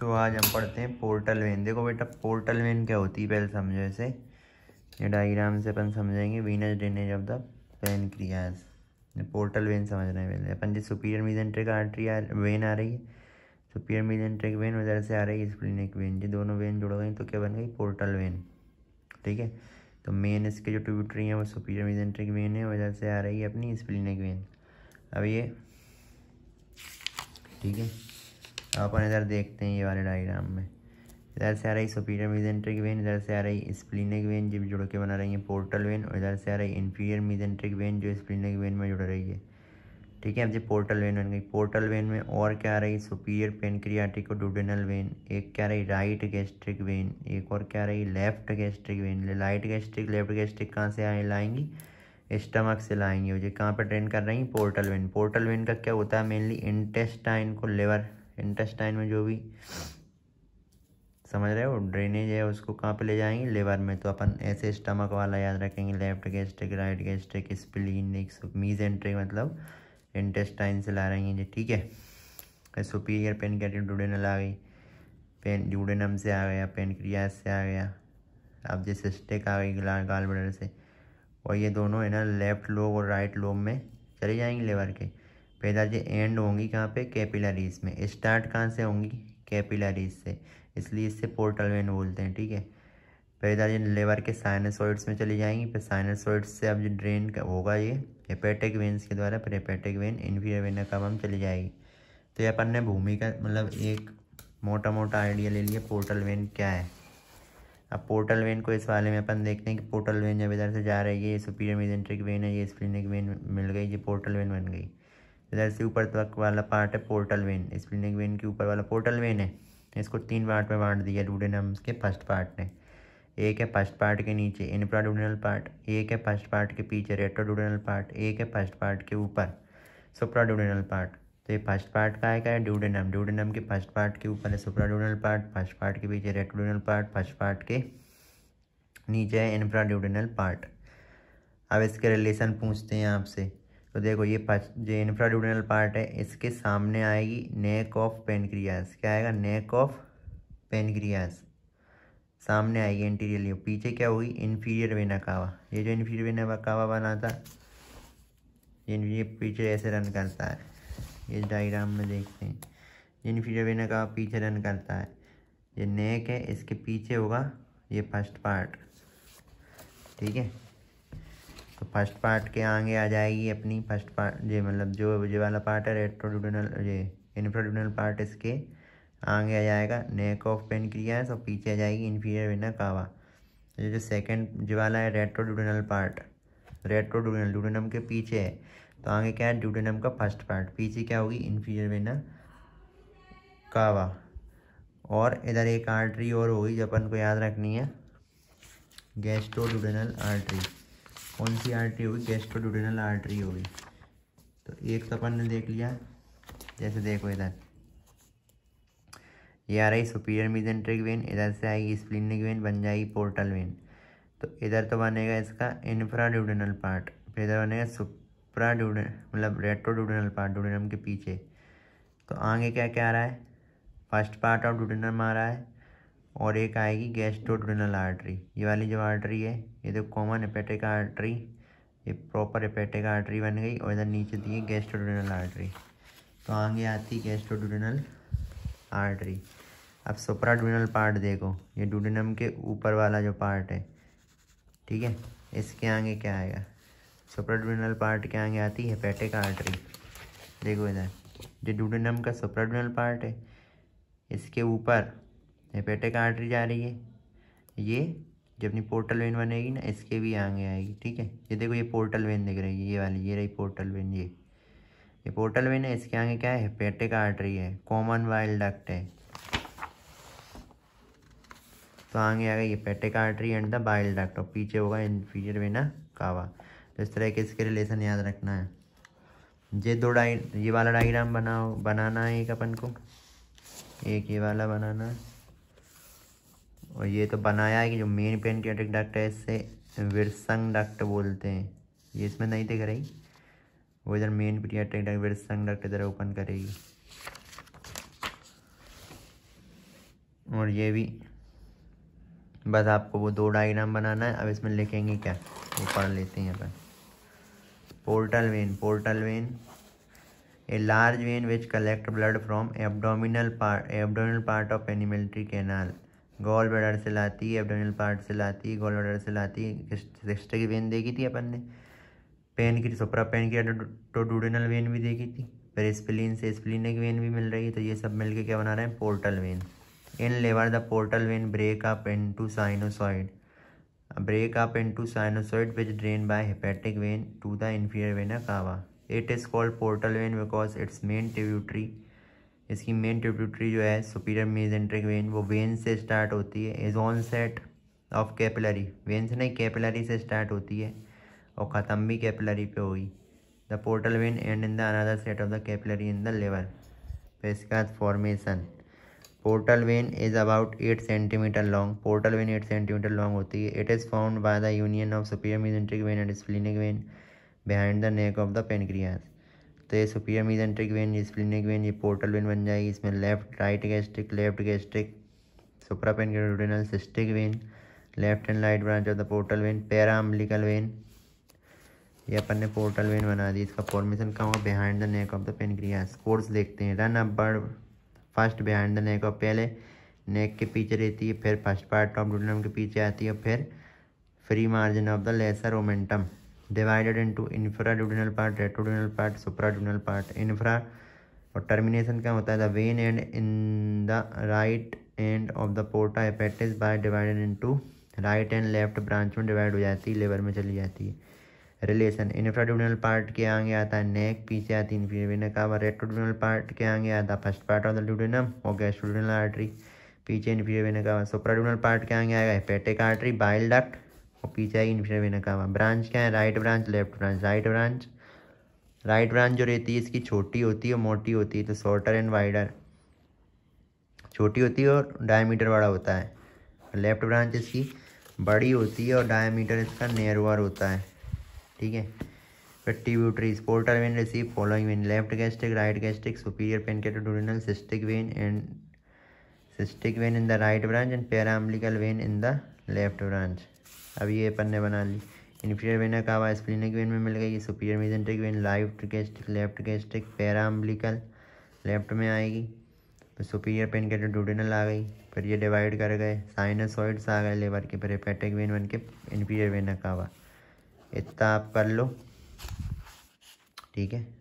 तो आज हम पढ़ते हैं पोर्टल वेन देखो बेटा पोर्टल वेन क्या होती है पहले समझो इसे ये डायग्राम से अपन समझेंगे venous drainage of the pancreas portal vein समझ रहे हैं पहले अपन जो सुपीरियर मीजेंट्रिक आर्ट्री आ वेन आ रही है सुपीरियर मीजेंट्रिक वेन उधर से आ रही है स्प्लिनिक वेन ये दोनों वेन जुड़ गई तो क्या बन गई पोर्टल वेन ठीक है तो मेन इसके जो ट्यूटरी हैं वो सुपीरियर मीजेंट्रिक वेन है उधर से आ रही है अपनी स्प्लिनिक वेन अब ये ठीक है अपन इधर देखते हैं ये वाले डायग्राम में इधर से आ रही सुपीरियर मीजेंट्रिक वेन इधर से आ रही स्प्लिनिक वेन जो जुड़ के बना रही है पोर्टल वेन और इधर से आ रही इन्फीरियर मीजेंट्रिक वेन जो स्प्लिनिक वेन में जुड़ रही है ठीक है अब जो पोर्टल वेन बन गई पोर्टल वेन में और क्या आ रही सुपीरियर पेनक्रियाटिक और डुडेनल वेन एक क्या रही राइट गैस्ट्रिक वेन एक और क्या रही left gastric vein right gastric left gastric कहाँ से आए लाएंगी स्टमक से लाएंगे जो कहाँ पर ट्रेन कर रही पोर्टल वेन पोर्टल वेन का क्या होता है मेनली इंटेस्टाइन को लेवर इंटेस्टाइन में जो भी समझ रहे हो ड्रेनेज है उसको कहाँ पे ले जाएंगे लेबर में तो अपन ऐसे स्टमक वाला याद रखेंगे left gastric right gastric spleen mesentery मतलब इंटेस्टाइन से ला रही हैं ठीक है सुपीरियर पेन कैटिव ड्यूडेनल आ गई पेन ड्यूडेनम से आ गया पेनक्रियाज से आ गया अब जैसे स्टेक आ गई गाल से और ये दोनों है ना लेफ्ट लोब और राइट लोब में चले जाएंगे लेबर के पैदा जो एंड होंगी कहाँ पे कैपिलरीज में स्टार्ट कहाँ से होंगी कैपिलरीज से इसलिए इससे पोर्टल वेन बोलते हैं ठीक है पैदा जो लेवर के साइनसोइड्स में चली जाएंगी फिर साइनसोइड्स से अब जो ड्रेन होगा ये हेपेटिक वेन्स के द्वारा फिर हेपेटिक वेन इन्फीरियर वेन का हम चली जाएगी तो ये अपन ने भूमि का मतलब एक मोटा मोटा आइडिया ले लिया पोर्टल वेन क्या है अब पोर्टल वेन को इस वाले में अपन देखते हैं कि पोर्टल वेन जब इधर से जा रही है ये सुपीरियर मिजेंट्रिक वेन है ये स्प्लिनिक वेन मिल गई ये पोर्टल वेन बन गई इधर से ऊपर तक वाला पार्ट है पोर्टल वेन स्प्लिनिंग वेन के ऊपर वाला पोर्टल वेन है इसको तीन पार्ट में बांट दिया लूडेनम्स के फर्स्ट पार्ट ने एक है फर्स्ट पार्ट के नीचे इन्फ्राडूडनल पार्ट एक है फर्स्ट पार्ट के पीछे रेट्रोडूडनल पार्ट एक है फर्स्ट पार्ट के ऊपर सुप्राडूडनल पार्ट तो ये फर्स्ट पार्ट का आएगा ड्यूडेनम ड्यूडेनम के फर्स्ट पार्ट के ऊपर है सुप्राडूडनल पार्ट फर्स्ट पार्ट के पीछे रेट्रोडूडनल पार्ट फर्स्ट पार्ट के नीचे है इन्फ्राड्यूडनल पार्ट अब इसके रिलेशन पूछते हैं आपसे तो देखो ये जो इन्फ्राड्यूडनल पार्ट है इसके सामने आएगी नेक ऑफ पेनक्रियास क्या आएगा नेक ऑफ पेनक्रियास सामने आएगी इंटीरियर पीछे क्या होगी इन्फीरियर वेना कावा ये जो इन्फीरियर वेना कावा बना था ये पीछे ऐसे रन करता है ये डायग्राम में देखते हैं इन्फीरियर वेना कावा पीछे रन करता है ये नेक है इसके पीछे होगा ये फर्स्ट पार्ट ठीक है तो फर्स्ट पार्ट के आगे आ जाएगी अपनी फर्स्ट पार्ट ये मतलब जो ये वाला पार्ट है रेट्रोड्यूडनल ये इन्फ्राड्यूडनल पार्ट इसके आगे आ जाएगा नेक ऑफ पेन है और पीछे आ जाएगी इन्फीरियर वेना कावा ये जो सेकंड जो वाला है रेट्रोड्यूडनल पार्ट रेट्रोड्यूडनल ड्यूडनम के पीछे है तो आगे क्या है ड्यूडनम का फर्स्ट पार्ट पीछे क्या होगी इन्फीरियर वेना कावा और इधर एक आर्टरी और होगी जो अपन को याद रखनी है गैस्ट्रोड्यूडनल आर्टरी कौन सी आर्टरी होगी गेस्ट्रोड्यूडिनल आर्टरी होगी तो एक तो अपन ने देख लिया जैसे देखो इधर ये आ रही सुपीरियर मिजेंट्रिक वेन इधर से आएगी स्प्लिनिक वेन बन जाएगी पोर्टल वेन तो इधर तो बनेगा इसका इन्फ्राड्यूडेनल पार्ट फिर इधर बनेगा सुप्राड्यूडन मतलब रेट्रोड्यूडिनल पार्ट ड्यूडिनम के पीछे तो आगे क्या क्या आ रहा है फर्स्ट पार्ट ऑफ ड्यूडिनम आ रहा है और एक आएगी गैस्ट्रोड्रेनल आर्टरी ये वाली जो आर्टरी है ये तो कॉमन हेपेटिक आर्टरी ये प्रॉपर हेपेटिक आर्टरी बन गई और इधर नीचे दी है गैस्ट्रोड्रेनल आर्टरी तो आगे आती है गैस्ट्रोड्रेनल आर्टरी अब सुपराड्रेनल पार्ट देखो ये डूडेनम के ऊपर वाला जो पार्ट है ठीक है इसके आगे क्या आएगा सुपराड्रेनल पार्ट के आगे आती है हेपेटिक आर्टरी देखो इधर जो डूडेनम का सुपराड्रेनल पार्ट है इसके ऊपर हेपेटिक आर्टरी जा रही है ये जब अपनी पोर्टल वेन बनेगी ना इसके भी आगे आएगी ठीक है ये देखो ये पोर्टल वेन दिख रही है ये वाली ये रही पोर्टल वेन ये ये पोर्टल वेन है इसके आगे क्या है हेपेटिक आर्टरी है कॉमन वाइल्ड डक्ट है तो आगे आ गई ये hepatic artery and the bile duct और पीछे होगा इन्फीजर ना कावा तो इस तरह के इसके रिलेशन याद रखना है ये दो डाई ये वाला डाइग्राम बनाओ बनाना है एक अपन को एक ये वाला बनाना है और ये तो बनाया है कि जो मेन पेंटियाटिक डक्ट है इससे विरसंग डक्ट बोलते हैं ये इसमें नहीं दिख रही वो इधर main pancreatic duct Wirsung duct इधर ओपन करेगी और ये भी बस आपको वो दो डायग्राम बनाना है अब इसमें लिखेंगे क्या वो पढ़ लेते हैं अपन portal vein portal vein a large vein which collect blood from abdominal part abdominal part of alimentary canal gall bladder से लाती एबडोनल पार्ट से लाती गोल ब्लडर से लाती सिस्टर की वेन देखी थी अपन ने पेन की सुपरा पेन की टोडूडनल वेन भी देखी थी फिर स्प्लिन से स्प्लिन की वेन भी मिल रही है तो ये सब मिलके क्या बना रहे हैं portal vein in liver the portal vein break up into sinusoid break up into sinusoid which drain by hepatic vein to the inferior vena cava it is called portal vein because it's main tributary इसकी main tributary जो है superior enteric vein वो vein से start होती है is on set of capillary vein से नहीं capillary से स्टार्ट होती है और ख़त्म भी कैपिलरी पे होगी the portal vein and in the another set of the capillary in the liver फिर इसके बाद formation portal vein is about eight centimetre long portal vein eight centimetre long होती है it is found by the union of superior enteric vein and splenic vein behind the neck of the pancreas तो ये superior मीज vein splenic vein ये portal vein बन जाएगी इसमें left right gastric left gastric superior pancreaticoduodenal cystic vein left and right branch of the portal vein paraumbilical vein ये अपन ने पोर्टल वेन बना दी इसका फॉर्मेशन कहाँ हुआ behind the neck of the pancreas course देखते हैं run upward first behind the neck of पहले नेक के पीछे रहती है फिर फर्स्ट पार्ट ऑफ डूडनम के पीछे आती है और फिर free margin of the lesser omentum divided into infraduodenal part retroduodenal part supraduodenal part infra और टर्मिनेशन क्या होता है the vein and in the right end of the porta hepatis by divided into right and left branch में divide हो जाती है लेवर में चली जाती है रिलेशन इन्फ्राड्यूनल पार्ट के आगे आता है नेक पीछे आती है इन्फीरियर वेना कावा रेट्रोड्यूनल पार्ट के आगे आता है first part of the duodenum और गैस्ट्रोड्यूनल आर्टरी पीछे inferior vena cava supraduodenal part के आगे आएगा हेपेटिक आर्टरी बाइल डक्ट और पीछे आएगी इन्फिनिटी बिना कहा ब्रांच क्या है right branch left branch right branch right branch जो रहती है इसकी छोटी होती है मोटी होती है तो शॉर्टर एंड वाइडर छोटी होती है और डायमीटर बड़ा होता है लेफ्ट ब्रांच इसकी बड़ी होती है और डायमीटर इसका नेरवर होता है ठीक है फिर tributaries portal vein receive following vein left gastric right gastric superior pancreaticoduodenal cystic vein and cystic vein in the right branch and paraumbilical vein in the left branch अभी ये पन्ने बना ली इन्फीरियर वेन का आवाज स्प्लिनिक वेन में मिल गई superior mesenteric vein left gastric left gastric paraumbilical left में आएगी तो सुपीरियर पेन के डूडेनल आ गई फिर ये डिवाइड कर गए साइनसॉइड्स आ गए लेबर के फिर हेपेटिक वेन बन के इन्फीरियर वेना का आवा इतना आप कर लो ठीक है